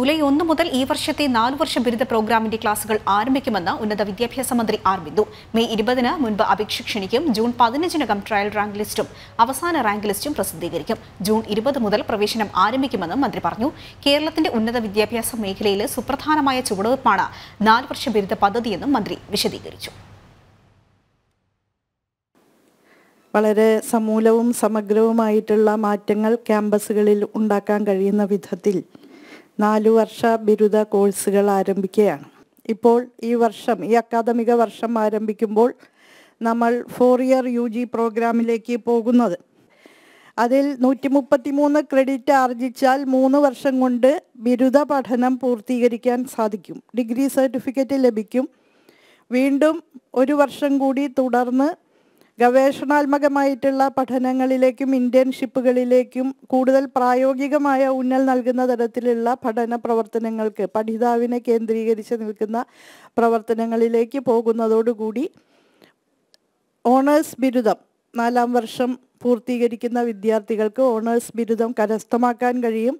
July ഒന്ന് മുതൽ ഈ വർഷത്തെ നാലു വർഷ ബിരുദ പ്രോഗ്രാമിന്റെ ക്ലാസുകൾ ആരംഭിക്കുമെന്ന് ഉന്നത വിദ്യാഭ്യാസ മന്ത്രി ആർ ബിന്ദു മെയ് ഇരുപതിന് മുൻപ് അപേക്ഷ ക്ഷണിക്കും ജൂൺ പതിനഞ്ചിനകം ട്രയൽ റാങ്ക് ലിസ്റ്റും അവസാന റാങ്ക് ലിസ്റ്റും പ്രസിദ്ധീകരിക്കും ജൂൺ ഇരുപത് മുതൽ പ്രവേശനം ആരംഭിക്കുമെന്നും മന്ത്രി പറഞ്ഞു കേരളത്തിന്റെ ഉന്നത വിദ്യാഭ്യാസ മേഖലയിലെ സുപ്രധാനമായ ചുവടുവെപ്പാണ് നാല് വർഷ ബിരുദ പദ്ധതിയെന്നും മന്ത്രി വിശദീകരിച്ചു വളരെ സമൂലവും സമഗ്രവുമായിട്ടുള്ള മാറ്റങ്ങൾ ക്യാമ്പസുകളിൽ ഉണ്ടാക്കാൻ കഴിയുന്ന വിധത്തിൽ നാലു വർഷ ബിരുദ കോഴ്സുകൾ ആരംഭിക്കുകയാണ് ഇപ്പോൾ ഈ വർഷം ഈ അക്കാദമിക വർഷം ആരംഭിക്കുമ്പോൾ നമ്മൾ ഫോർ ഇയർ യു ജി പ്രോഗ്രാമിലേക്ക് പോകുന്നത് അതിൽ നൂറ്റി മുപ്പത്തി മൂന്ന് ക്രെഡിറ്റ് ആർജിച്ചാൽ മൂന്ന് വർഷം കൊണ്ട് ബിരുദ പഠനം പൂർത്തീകരിക്കാൻ സാധിക്കും ഡിഗ്രി സർട്ടിഫിക്കറ്റ് ലഭിക്കും വീണ്ടും ഒരു വർഷം കൂടി തുടർന്ന് ഗവേഷണാത്മകമായിട്ടുള്ള പഠനങ്ങളിലേക്കും ഇന്റേൺഷിപ്പുകളിലേക്കും കൂടുതൽ പ്രായോഗികമായ ഊന്നൽ നൽകുന്ന തരത്തിലുള്ള പഠന പ്രവർത്തനങ്ങൾക്ക് പഠിതാവിനെ കേന്ദ്രീകരിച്ച് നിൽക്കുന്ന പ്രവർത്തനങ്ങളിലേക്ക് പോകുന്നതോടുകൂടി ഓണേഴ്സ് ബിരുദം നാലാം വർഷം പൂർത്തീകരിക്കുന്ന വിദ്യാർത്ഥികൾക്ക് ഓണേഴ്സ് ബിരുദം കരസ്ഥമാക്കാൻ കഴിയും